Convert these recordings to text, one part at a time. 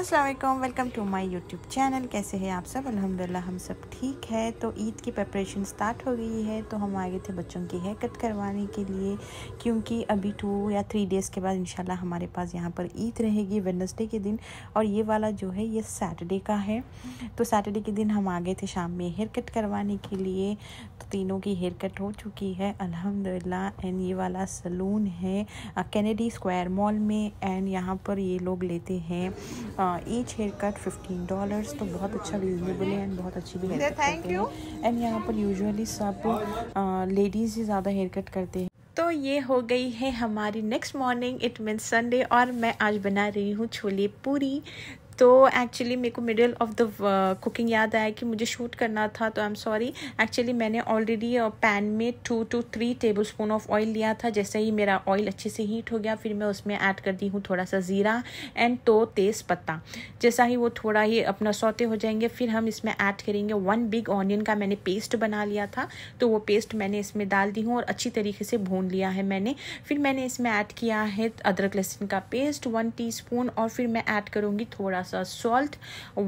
अस्सलाम welcome to my YouTube channel कैसे हैं आप सब अल्हम्दुलिल्लाह हम सब ठीक है तो ईद की प्रिपरेशन स्टार्ट हो गई है तो हम आगे थे बच्चों की हेयर कट करवाने के लिए क्योंकि अभी टू या थ्री डेज़ के बाद इंशाल्लाह हमारे पास यहाँ पर ईद रहेगी वेनसडे के दिन और ये वाला जो है ये सैटरडे का है तो सैटरडे के दिन हम आ गए थे शाम में हेयर कट करवाने के लिए तो तीनों की हेयर कट हो चुकी है अलहमदिल्ला एंड ये वाला सलून है कैनेडी स्क्वायर मॉल में एंड यहाँ पर ये लोग लेते हैं each hair cut fifteen dollars तो बहुत अच्छा रीजनेबल है एंड बहुत अच्छी भी थैंक यू एंड यहाँ पर यूजुअली सब लेडीज़ ही ज़्यादा हेयर कट करते हैं तो ये हो गई है हमारी next morning it mean Sunday और मैं आज बना रही हूँ छोले पूरी तो एक्चुअली मेरे को मिडिल ऑफ द कुकिंग याद आया कि मुझे शूट करना था तो आई एम सॉरी एक्चुअली मैंने ऑलरेडी पैन uh, में two two three tablespoon of oil लिया था जैसे ही मेरा ऑयल अच्छे से हीट हो गया फिर मैं उसमें ऐड कर दी हूँ थोड़ा सा ज़ीरा एंड तो तेज़ पत्ता जैसा ही वो थोड़ा ही अपना सौते हो जाएंगे फिर हम इसमें ऐड करेंगे वन बिग ऑनियन का मैंने पेस्ट बना लिया था तो वो पेस्ट मैंने इसमें डाल दी हूँ और अच्छी तरीके से भून लिया है मैंने फिर मैंने इसमें ऐड किया है अदरक लहसुन का पेस्ट वन टी और फिर मैं ऐड करूँगी थोड़ा सा salt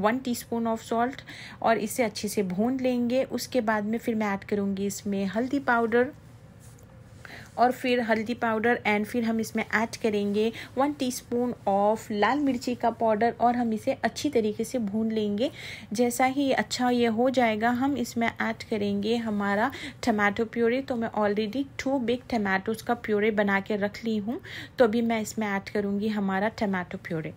one teaspoon of salt और इसे अच्छे से भून लेंगे उसके बाद में फिर मैं ऐड करूँगी इसमें हल्दी पाउडर और फिर हल्दी पाउडर एंड फिर हम इसमें ऐड करेंगे वन टीस्पून ऑफ लाल मिर्ची का पाउडर और हम इसे अच्छी तरीके से भून लेंगे जैसा ही अच्छा ये हो जाएगा हम इसमें ऐड करेंगे हमारा टमाटो प्योरे तो मैं ऑलरेडी टू बिग टमाटोज का प्योरे बना के रख ली हूँ तो अभी मैं इसमें ऐड करूँगी हमारा टमाटो प्योरे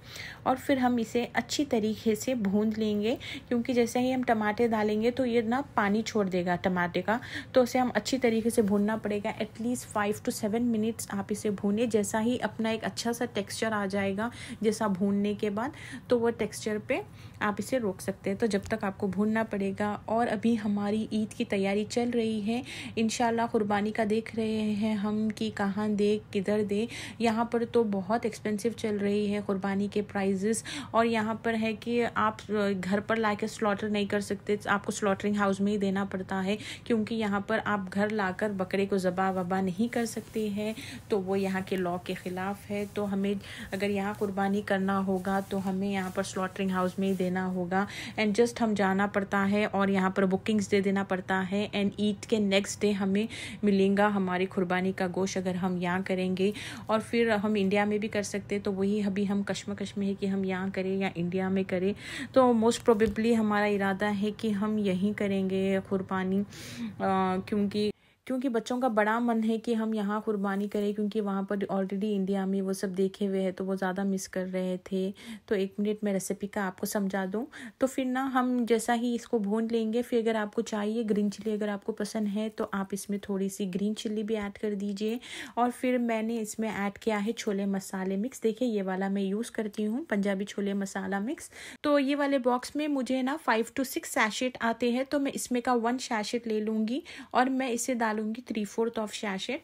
और फिर हम इसे अच्छी तरीके से भून लेंगे क्योंकि जैसे ही हम टमाटे डालेंगे तो ये ना पानी छोड़ देगा टमाटे का तो उसे हम अच्छी तरीके से भूनना पड़ेगा at least five five to seven minutes आप इसे भूने जैसा ही अपना एक अच्छा सा टेक्सचर आ जाएगा जैसा भूनने के बाद तो वह टेक्सचर पे आप इसे रोक सकते हैं तो जब तक आपको भूनना पड़ेगा और अभी हमारी ईद की तैयारी चल रही है इन क़ुरबानी का देख रहे हैं हम कि कहाँ दें किधर दें यहाँ पर तो बहुत एक्सपेंसिव चल रही है क़ुरबानी के प्राइजेस और यहाँ पर है कि आप घर पर ला के स्लॉटर नहीं कर सकते आपको स्लॉटरिंग हाउस में ही देना पड़ता है क्योंकि यहाँ पर आप घर लाकर बकरे को जबा वबा नहीं कर सकते हैं तो वो यहाँ के लॉ के ख़िलाफ़ है तो हमें अगर यहाँ कुर्बानी करना होगा तो हमें यहाँ पर स्लॉटरिंग हाउस में ही देना होगा एंड जस्ट हम जाना पड़ता है और यहाँ पर बुकिंग्स दे देना पड़ता है एंड ईद के नेक्स्ट डे हमें मिलेगा हमारी कुर्बानी का गोश अगर हम यहाँ करेंगे और फिर हम इंडिया में भी कर सकते तो वही अभी हम कश्मकश में है कि हम यहाँ करें या इंडिया में करें तो मोस्ट प्रोबेबली हमारा इरादा है कि हम यहीं करेंगे कुर्बानी क्योंकि क्योंकि बच्चों का बड़ा मन है कि हम यहाँ कुर्बानी करें क्योंकि वहाँ पर ऑलरेडी इंडिया में वो सब देखे हुए हैं तो वो ज़्यादा मिस कर रहे थे तो एक मिनट मैं रेसिपी का आपको समझा दूँ तो फिर ना हम जैसा ही इसको भून लेंगे फिर अगर आपको चाहिए ग्रीन चिली अगर आपको पसंद है तो आप इसमें थोड़ी सी ग्रीन चिल्ली भी ऐड कर दीजिए और फिर मैंने इसमें ऐड किया है छोले मसाले मिक्स देखिए ये वाला मैं यूज़ करती हूँ पंजाबी छोले मसाला मिक्स तो ये वाले बॉक्स में मुझे ना फाइव टू सिक्स सैशेट आते हैं तो मैं इसमें का वन सैशेट ले लूँगी और मैं इसे डाल डालूंगी थ्री फोर्थ ऑफ शैशेट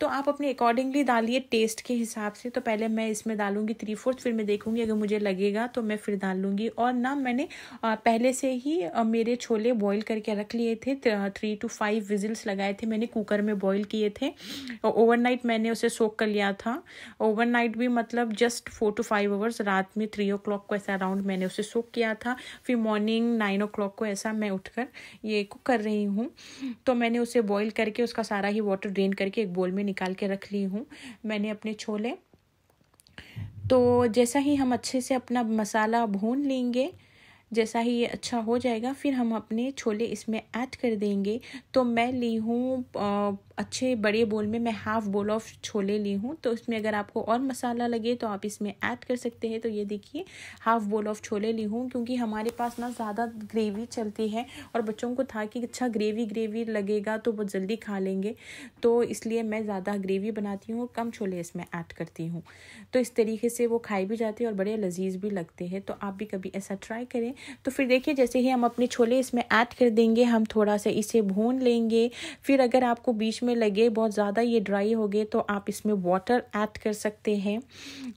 तो आप अपने अकॉर्डिंगली डालिए टेस्ट के हिसाब से तो पहले मैं इसमें डालूंगी थ्री फोर्थ फिर मैं देखूंगी अगर मुझे लगेगा तो मैं फिर डाल लूंगी और ना मैंने पहले से ही मेरे छोले बॉईल करके रख लिए थे थ्री टू फाइव विजिल्स लगाए थे मैंने कुकर में बॉईल किए थे ओवरनाइट मैंने उसे सोक कर लिया था ओवरनाइट भी मतलब just four to five hours रात में थ्री ओ क्लॉक को ऐसा अराउंड मैंने उसे सोक किया था फिर मॉर्निंग नाइन ओ क्लॉक को ऐसा मैं उठकर ये कुक कर रही हूँ तो मैंने उसे बॉयल कर करके उसका सारा ही वाटर ड्रेन करके एक बोल में निकाल के रख ली हूँ मैंने अपने छोले तो जैसा ही हम अच्छे से अपना मसाला भून लेंगे जैसा ही ये अच्छा हो जाएगा फिर हम अपने छोले इसमें ऐड कर देंगे तो मैं ली हूँ अच्छे बड़े बोल में मैं हाफ़ बोल ऑफ छोले ली हूँ तो इसमें अगर आपको और मसाला लगे तो आप इसमें ऐड कर सकते हैं तो ये देखिए हाफ़ बोल ऑफ छोले ली हूँ क्योंकि हमारे पास ना ज़्यादा ग्रेवी चलती है और बच्चों को था कि अच्छा ग्रेवी ग्रेवी लगेगा तो वो जल्दी खा लेंगे तो इसलिए मैं ज़्यादा ग्रेवी बनाती हूँ और कम छोले इसमें ऐड करती हूँ तो इस तरीके से वो खाए भी जाते हैं और बड़े लजीज भी लगते हैं तो आप भी कभी ऐसा ट्राई करें तो फिर देखिए जैसे ही हम अपने छोले इसमें ऐड कर देंगे हम थोड़ा सा इसे भून लेंगे फिर अगर आपको बीच में लगे बहुत ज़्यादा ये ड्राई हो गए तो आप इसमें वाटर ऐड कर सकते हैं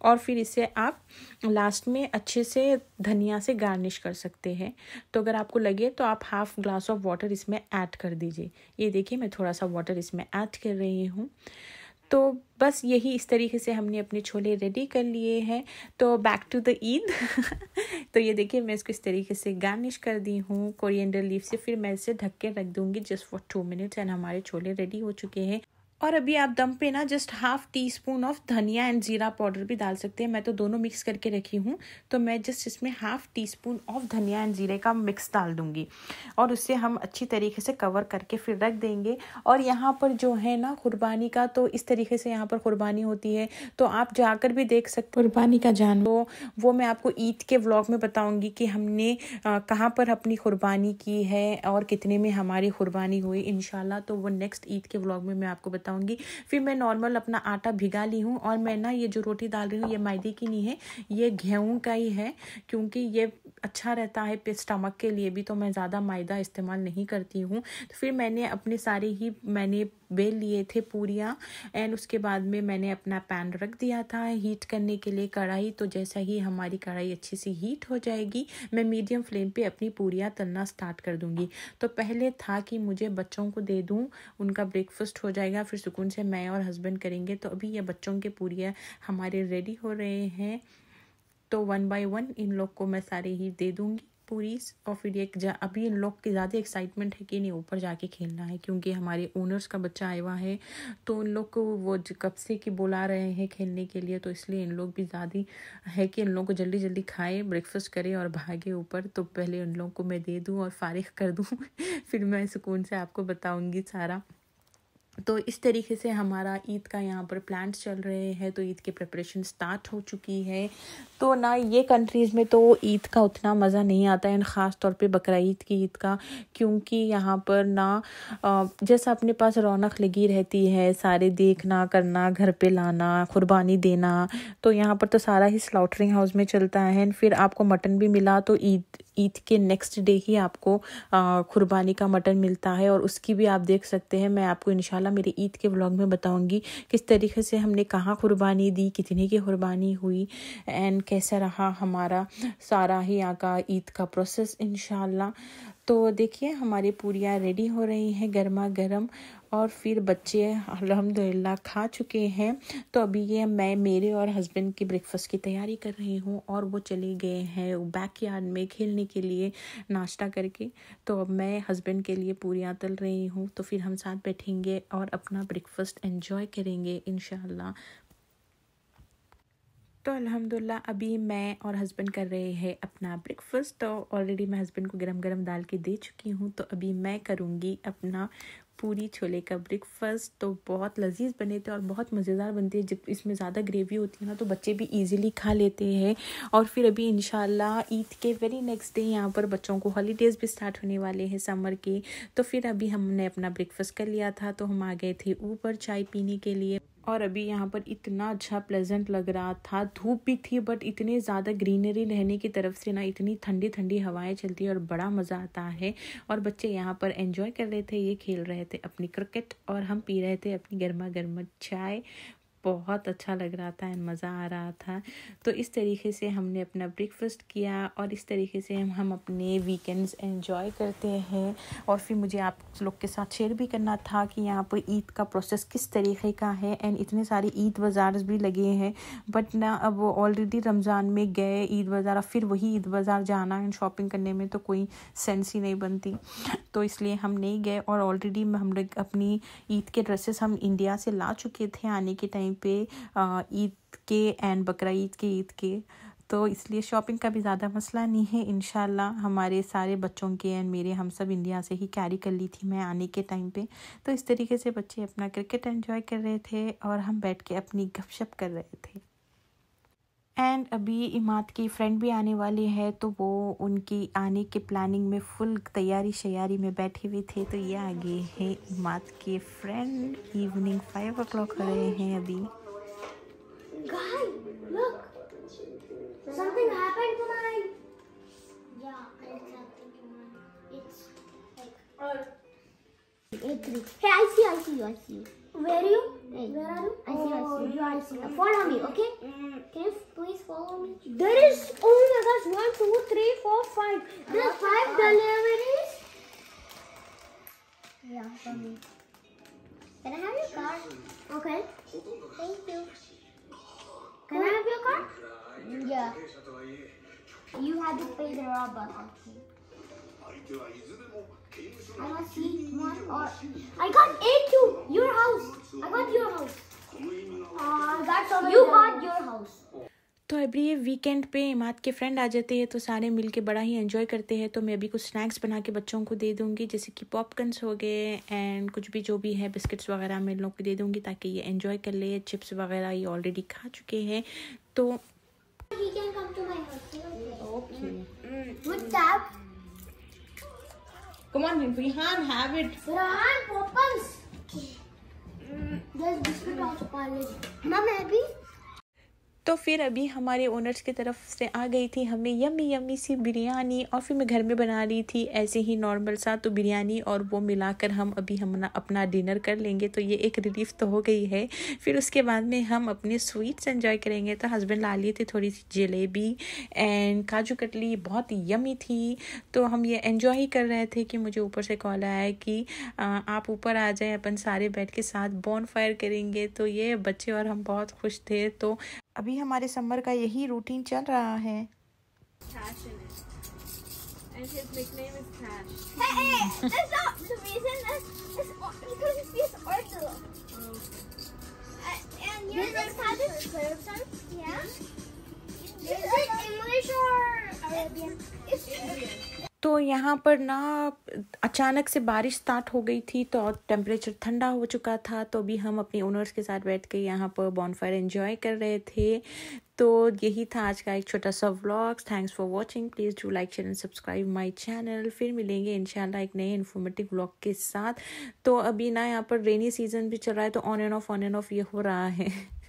और फिर इसे आप लास्ट में अच्छे से धनिया से गार्निश कर सकते हैं तो अगर आपको लगे तो आप हाफ ग्लास ऑफ वाटर इसमें ऐड कर दीजिए ये देखिए मैं थोड़ा सा वाटर इसमें ऐड कर रही हूँ तो बस यही इस तरीके से हमने अपने छोले रेडी कर लिए हैं तो बैक टू द ईद तो ये देखिए मैं इसको इस तरीके से गार्निश कर दी हूँ कोरिएंडर लीव से फिर मैं इसे ढक के रख दूँगी just for two minutes and हमारे छोले रेडी हो चुके हैं और अभी आप दम पे ना just half teaspoon of धनिया एंड ज़ीरा पाउडर भी डाल सकते हैं मैं तो दोनों मिक्स करके रखी हूँ तो मैं जस्ट इसमें हाफ टी स्पून ऑफ धनिया एंड ज़ीरे का मिक्स डाल दूँगी और उससे हम अच्छी तरीके से कवर करके फिर रख देंगे और यहाँ पर जो है ना कुर्बानी का तो इस तरीके से यहाँ पर कुर्बानी होती है तो आप जाकर भी देख सकते कुर्बानी का जान वो वो मैं आपको ईद के व्लॉग में बताऊँगी कि हमने कहाँ पर अपनी कुर्बानी की है और कितने में हमारी कुर्बानी हुई इन तो वो नेक्स्ट ईद के व्लॉग में मैं आपको बताऊंगी फिर मैं नॉर्मल अपना आटा भिगा ली हूँ और मैं ना ये जो रोटी डाल रही हूँ ये मैदे की नहीं है ये गेहूँ का ही है क्योंकि ये अच्छा रहता है स्टमक के लिए भी तो मैं ज़्यादा मैदा इस्तेमाल नहीं करती हूँ तो फिर मैंने अपने सारे ही मैंने बेल लिए थे पूरियाँ एंड उसके बाद में मैंने अपना पैन रख दिया था हीट करने के लिए कढ़ाई तो जैसा ही हमारी कढ़ाई अच्छी सी हीट हो जाएगी मैं मीडियम फ्लेम पे अपनी पूरियाँ तलना स्टार्ट कर दूंगी तो पहले था कि मुझे बच्चों को दे दूँ उनका ब्रेकफास्ट हो जाएगा फिर फिर सुकून से मैं और हस्बैंड करेंगे तो अभी ये बच्चों के पूरियाँ हमारे रेडी हो रहे हैं तो वन बाय वन इन लोग को मैं सारे ही दे दूँगी पूरी और फिर जा अभी इन लोग की ज़्यादा एक्साइटमेंट है कि नहीं ऊपर जाके खेलना है क्योंकि हमारे ओनर्स का बच्चा आया हुआ है तो उन लोग को वो कब से कि बुला रहे हैं खेलने के लिए तो इसलिए इन लोग भी ज़्यादा है कि इन लोग को जल्दी जल्दी खाए ब्रेकफास्ट करें और भागे ऊपर तो पहले उन लोग को मैं दे दूँ और फारिग कर दूँ फिर मैं सुकून से आपको बताऊँगी सारा तो इस तरीके से हमारा ईद का यहाँ पर प्लान्स चल रहे हैं तो ईद के प्रिपरेशन स्टार्ट हो चुकी है तो ना ये कंट्रीज़ में तो ईद का उतना मज़ा नहीं आता है ख़ास तौर पे बकरा ईद की ईद का क्योंकि यहाँ पर ना जैसा अपने पास रौनक लगी रहती है सारे देखना करना घर पे लाना कुर्बानी देना तो यहाँ पर तो सारा ही स्लाउटरिंग हाउस में चलता है फिर आपको मटन भी मिला तो ईद ईद के नेक्स्ट डे ही आपको कुर्बानी का मटन मिलता है और उसकी भी आप देख सकते हैं मैं आपको इनशाला इंशाल्लाह मेरे ईद के व्लॉग में बताऊंगी किस तरीके से हमने कहाँ कुर्बानी दी कितने की कुर्बानी हुई एंड कैसा रहा हमारा सारा ही आका ईद का प्रोसेस इन तो देखिए हमारी पूरियाँ रेडी हो रही हैं गर्मा गर्म और फिर बच्चे अलहमदिल्ला खा चुके हैं तो अभी ये मैं मेरे और हस्बैंड की ब्रेकफास्ट की तैयारी कर रही हूँ और वो चले गए हैं बैक यार्ड में खेलने के लिए नाश्ता करके तो अब मैं हस्बैंड के लिए पूरियाँ तल रही हूँ तो फिर हम साथ बैठेंगे और अपना ब्रेकफास्ट इन्जॉय करेंगे इन तो अल्हम्दुलिल्लाह अभी मैं और हस्बैंड कर रहे हैं अपना ब्रेकफास्ट तो ऑलरेडी मैं हस्बैंड को गरम गरम दाल के दे चुकी हूँ तो अभी मैं करूँगी अपना पूरी छोले का ब्रेकफास्ट तो बहुत लजीज बने थे और बहुत मज़ेदार बनते हैं जब इसमें ज़्यादा ग्रेवी होती है ना तो बच्चे भी इजीली खा लेते हैं और फिर अभी इन ईद के वेरी नेक्स्ट डे यहाँ पर बच्चों को हॉलीडेज़ भी स्टार्ट होने वाले हैं समर के तो फिर अभी हमने अपना ब्रेकफास्ट कर लिया था तो हम आ गए थे ऊपर चाय पीने के लिए और अभी यहाँ पर इतना अच्छा प्लेजेंट लग रहा था धूप भी थी बट इतने ज़्यादा ग्रीनरी रहने की तरफ से ना इतनी ठंडी ठंडी हवाएं चलती हैं और बड़ा मज़ा आता है और बच्चे यहाँ पर एंजॉय कर रहे थे ये खेल रहे थे अपनी क्रिकेट और हम पी रहे थे अपनी गर्मा गर्मा चाय बहुत अच्छा लग रहा था एंड मज़ा आ रहा था तो इस तरीके से हमने अपना ब्रेकफास्ट किया और इस तरीके से हम हम अपने वीकेंड्स एंजॉय करते हैं और फिर मुझे आप लोग के साथ शेयर भी करना था कि यहाँ पर ईद का प्रोसेस किस तरीके का है एंड इतने सारे ईद बाज़ार भी लगे हैं बट ना अब वो ऑलरेडी रमज़ान में गए ईद बाज़ार फिर वही ईद बाज़ार जाना एंड शॉपिंग करने में तो कोई सेंस ही नहीं बनती तो इसलिए हम नहीं गए और ऑलरेडी हम लोग अपनी ईद के ड्रेसेस हम इंडिया से ला चुके थे आने के टाइम पे ईद के एंड बकरा ईद के ईद के तो इसलिए शॉपिंग का भी ज़्यादा मसला नहीं है इन हमारे सारे बच्चों के एंड मेरे हम सब इंडिया से ही कैरी कर ली थी मैं आने के टाइम पे तो इस तरीके से बच्चे अपना क्रिकेट एंजॉय कर रहे थे और हम बैठ के अपनी गपशप कर रहे थे एंड अभी इमाद की फ्रेंड भी आने वाली है तो वो उनकी आने के प्लानिंग में फुल तैयारी शैयारी में बैठे हुए थे तो ये आगे है इमाद के फ्रेंड इवनिंग फाइव ओ कर रहे हैं अभी Where you? Hey. Where are you? I see, oh, I see. You are Follow me, okay? Mm. Can you please follow me? There is, oh my gosh, one, two, three, four, five. There are uh-huh. five uh-huh. deliveries. Yeah, for me. Can I have your card? Okay. Thank you. Can I have your card? Yeah. You have to pay the robot, okay. I must sleep or... I got A2! Your house! I got your house! Uh, you got your house! तो every weekend पे इमाद के friend आ जाते हैं तो सारे मिलके बड़ा ही enjoy करते हैं तो मैं अभी कुछ स्नैक्स बना के बच्चों को दे दूँगी जैसे कि पॉपकॉर्नस हो गए एंड कुछ भी जो भी है बिस्किट्स वगैरह मैं लोगों लोग को दे दूँगी ताकि ये एंजॉय कर ले चिप्स वगैरह ये ऑलरेडी खा चुके हैं तो Mm. Come on, Rihan, have it. Rihan, opens. Okay. Mm. There's biscuit mm. of Parle. Mom, maybe? तो फिर अभी हमारे ओनर्स की तरफ से आ गई थी हमें यमी यमी सी बिरयानी और फिर मैं घर में बना रही थी ऐसे ही नॉर्मल सा तो बिरयानी और वो मिलाकर हम अभी हम अपना डिनर कर लेंगे तो ये एक रिलीफ तो हो गई है फिर उसके बाद में हम अपने स्वीट्स एंजॉय करेंगे तो हस्बैंड ला लिए थे थोड़ी सी जलेबी एंड काजू कटली बहुत यमी थी तो हम ये एंजॉय ही कर रहे थे कि मुझे ऊपर से कॉल आया कि आप ऊपर आ जाएँ अपन सारे बैठ के साथ बॉन फायर करेंगे तो ये बच्चे और हम बहुत खुश थे तो अभी हमारे समर का यही रूटीन चल रहा है and his nickname is Cash. Hey, hey, that's not the reason. That's, that's because it's because Arthur. Oh. Uh, and yours is how to Yeah. Is it English or Arabian? It's Arabian. तो यहाँ पर ना अचानक से बारिश start हो गई थी तो टेम्परेचर ठंडा हो चुका था तो अभी हम अपने ओनर्स के साथ बैठ के यहाँ पर बॉनफायर एंजॉय कर रहे थे तो यही था आज का एक छोटा सा vlog thanks for watching please do like share and subscribe my channel फिर मिलेंगे इंशाल्लाह एक नए इन्फॉर्मेटिव व्लॉग के साथ तो अभी ना यहाँ पर रेनी सीजन भी चल रहा है तो on and off on and off ये हो रहा है